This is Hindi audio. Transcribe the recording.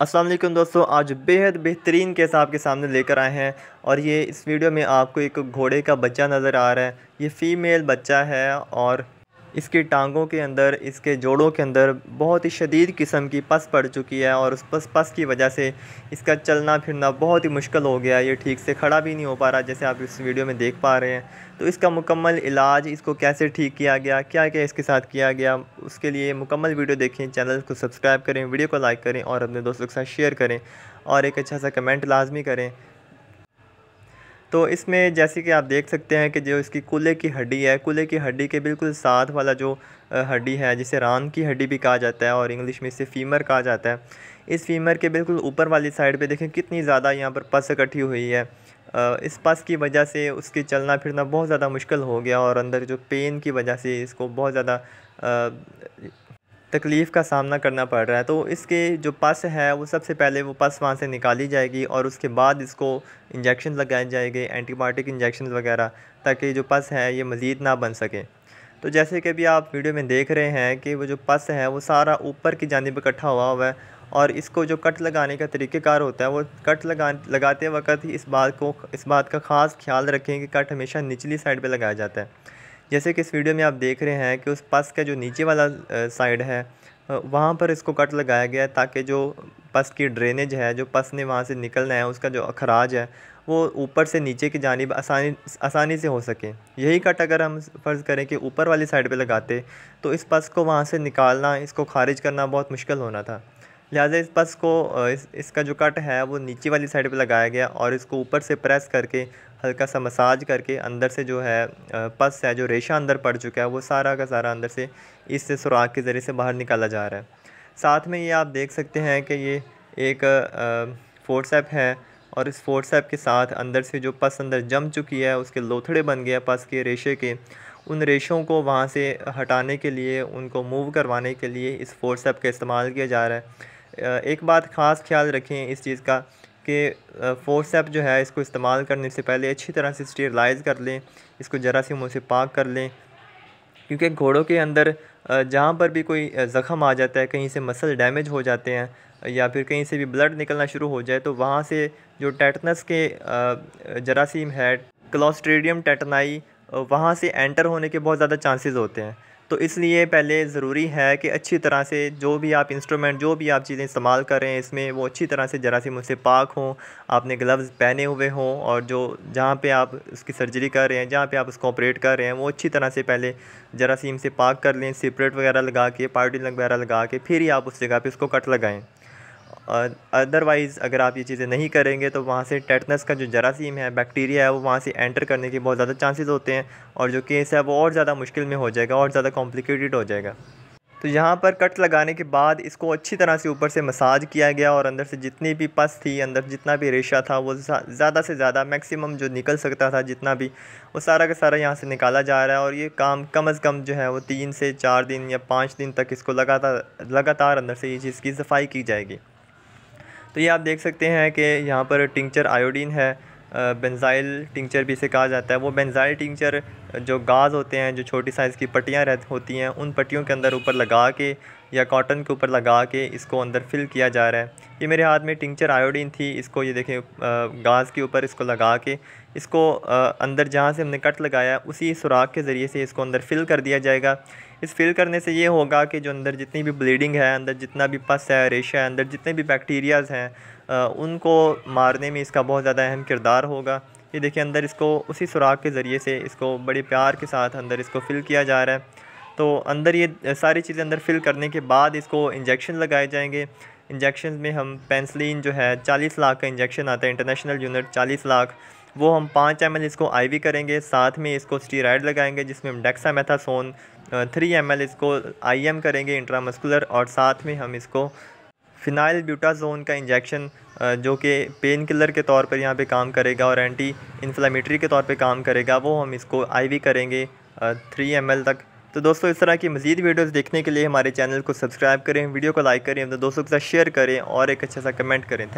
वालेकुम दोस्तों आज बेहद बेहतरीन केस आपके सामने लेकर आए हैं और ये इस वीडियो में आपको एक घोड़े का बच्चा नज़र आ रहा है ये फ़ीमेल बच्चा है और इसकी टांगों के अंदर इसके जोड़ों के अंदर बहुत ही शदीद किस्म की पस पड़ चुकी है और उस पस पस की वजह से इसका चलना फिरना बहुत ही मुश्किल हो गया ये ठीक से खड़ा भी नहीं हो पा रहा जैसे आप इस वीडियो में देख पा रहे हैं तो इसका मुकम्मल इलाज इसको कैसे ठीक किया गया क्या क्या इसके साथ किया गया उसके लिए मुकम्मल वीडियो देखें चैनल को सब्सक्राइब करें वीडियो को लाइक करें और अपने दोस्तों के साथ शेयर करें और एक अच्छा सा कमेंट लाजमी करें तो इसमें जैसे कि आप देख सकते हैं कि जो इसकी कूल्हे की हड्डी है कूल्हे की हड्डी के बिल्कुल साथ वाला जो हड्डी है जिसे रान की हड्डी भी कहा जाता है और इंग्लिश में इसे फीमर कहा जाता है इस फीमर के बिल्कुल ऊपर वाली साइड पे देखें कितनी ज़्यादा यहाँ पर पस इकट्ठी हुई है इस पस की वजह से उसके चलना फिरना बहुत ज़्यादा मुश्किल हो गया और अंदर जो पेन की वजह से इसको बहुत ज़्यादा तकलीफ़ का सामना करना पड़ रहा है तो इसके जो पस है वो सबसे पहले वो पस वहाँ से निकाली जाएगी और उसके बाद इसको इंजेक्शन लगाए जाएंगे एंटीबायोटिक इंजेक्शन वगैरह ताकि जो पस है ये मज़ीद ना बन सके तो जैसे कि अभी आप वीडियो में देख रहे हैं कि वो जो पस है वो सारा ऊपर की जानब इकट्ठा हुआ हुआ है और इसको जो कट लगाने का तरीक़ेकार होता है वो कट लगा लगाते वक्त ही इस बात को इस बात का ख़ास ख्याल रखें कि कट हमेशा निचली साइड पर लगाया जाता है जैसे कि इस वीडियो में आप देख रहे हैं कि उस पस का जो नीचे वाला साइड है वहाँ पर इसको कट लगाया गया है ताकि जो पस की ड्रेनेज है जो पस ने वहाँ से निकलना है उसका जो अखराज है वो ऊपर से नीचे की जानब आसानी आसानी से हो सके यही कट अगर हम फ़र्ज़ करें कि ऊपर वाली साइड पे लगाते तो इस पस को वहाँ से निकालना इसको खारिज करना बहुत मुश्किल होना था लिहाजा इस बस को इस इसका जो कट है वो नीचे वाली साइड पे लगाया गया और इसको ऊपर से प्रेस करके हल्का सा मसाज करके अंदर से जो है पस है जो रेशा अंदर पड़ चुका है वो सारा का सारा अंदर से इस सुराख के ज़रिए से बाहर निकाला जा रहा है साथ में ये आप देख सकते हैं कि ये एक फोर्सएप है और इस फोर्सएप के साथ अंदर से जो पस अंदर जम चुकी है उसके लोथड़े बन गया पस के रेशे के उन रेशों को वहाँ से हटाने के लिए उनको मूव करवाने के लिए इस फोर्सएप का इस्तेमाल किया जा रहा है एक बात ख़ास ख्याल रखें इस चीज़ का कि फोर्स जो है इसको इस्तेमाल करने से पहले अच्छी तरह से स्टेरलाइज कर लें इसको मुँह से पाक कर लें क्योंकि घोड़ों के अंदर जहाँ पर भी कोई ज़ख़म आ जाता है कहीं से मसल डैमेज हो जाते हैं या फिर कहीं से भी ब्लड निकलना शुरू हो जाए तो वहाँ से जो टेटनस के जरासीम है क्लोस्ट्रेडियम टेटनाई वहाँ से एंटर होने के बहुत ज़्यादा चांसेस होते हैं तो इसलिए पहले ज़रूरी है कि अच्छी तरह से जो भी आप इंस्ट्रूमेंट जो भी आप चीज़ें इस्तेमाल कर रहे हैं इसमें वो अच्छी तरह से जरासीम उससे पाक हों आपने ग्लव्स पहने हुए हों और जो जहाँ पे आप उसकी सर्जरी कर रहे हैं जहाँ पे आप उसको ऑपरेट कर रहे हैं वो अच्छी तरह से पहले जरासीम से पाक कर लें सिपरेट वगैरह लगा के पार्टी वगैरह लगा के फिर ही आप उस जगह पर उसको कट लगाएँ और अदरवाइज़ अगर आप ये चीज़ें नहीं करेंगे तो वहाँ से टेटनस का जो जरासीम है बैक्टीरिया है वो वहाँ से एंटर करने के बहुत ज़्यादा चांसेस होते हैं और जो केस है वो और ज़्यादा मुश्किल में हो जाएगा और ज़्यादा कॉम्प्लिकेटेड हो जाएगा तो यहाँ पर कट लगाने के बाद इसको अच्छी तरह से ऊपर से मसाज किया गया और अंदर से जितनी भी पस थी अंदर जितना भी रेशा था वो ज़्यादा से ज़्यादा मैक्सिमम जो निकल सकता था जितना भी वो सारा का सारा यहाँ से निकाला जा रहा है और ये काम कम अज़ कम जो है वो तीन से चार दिन या पाँच दिन तक इसको लगातार लगातार अंदर से ये चीज़ की सफाई की जाएगी तो ये आप देख सकते हैं कि यहाँ पर टिंचर आयोडीन है बेंजाइल टिंचर भी इसे कहा जाता है वो बेंजाइल टिंचर जो गाज होते हैं जो छोटी साइज़ की पट्टियाँ रह होती हैं उन पट्टियों के अंदर ऊपर लगा के या कॉटन के ऊपर लगा के इसको अंदर फिल किया जा रहा है ये मेरे हाथ में टिंचर आयोडीन थी इसको ये देखें गाज के ऊपर इसको लगा के इसको अंदर जहाँ से हमने कट लगाया उसी सुराख के ज़रिए से इसको अंदर फिल कर दिया जाएगा इस फिल करने से ये होगा कि जो अंदर जितनी भी ब्लीडिंग है अंदर जितना भी पस है रेशा है अंदर जितने भी बैक्टीरियाज़ हैं उनको मारने में इसका बहुत ज़्यादा अहम किरदार होगा ये देखिए अंदर इसको उसी सुराख के ज़रिए से इसको बड़े प्यार के साथ अंदर इसको फिल किया जा रहा है तो अंदर ये सारी चीज़ें अंदर फिल करने के बाद इसको इंजेक्शन लगाए जाएंगे इंजेक्शन में हम पेंसिलिन जो है चालीस लाख का इंजेक्शन आता है इंटरनेशनल यूनिट चालीस लाख वो हम पाँच एम इसको आईवी करेंगे साथ में इसको स्टीराइड लगाएंगे जिसमें हम डेक्सामेथासोन थ्री एम इसको आईएम करेंगे इंट्रामस्कुलर और साथ में हम इसको फ़िनाइल ब्यूटाजोन का इंजेक्शन जो कि पेन किलर के तौर पर यहाँ पे काम करेगा और एंटी इन्फ्लामेटरी के तौर पे काम करेगा वो हम इसको आईवी करेंगे थ्री एम तक तो दोस्तों इस तरह की मज़ीद वीडियोस देखने के लिए हमारे चैनल को सब्सक्राइब करें वीडियो को लाइक करें अपने दोस्तों के साथ शेयर करें और एक अच्छा सा कमेंट करें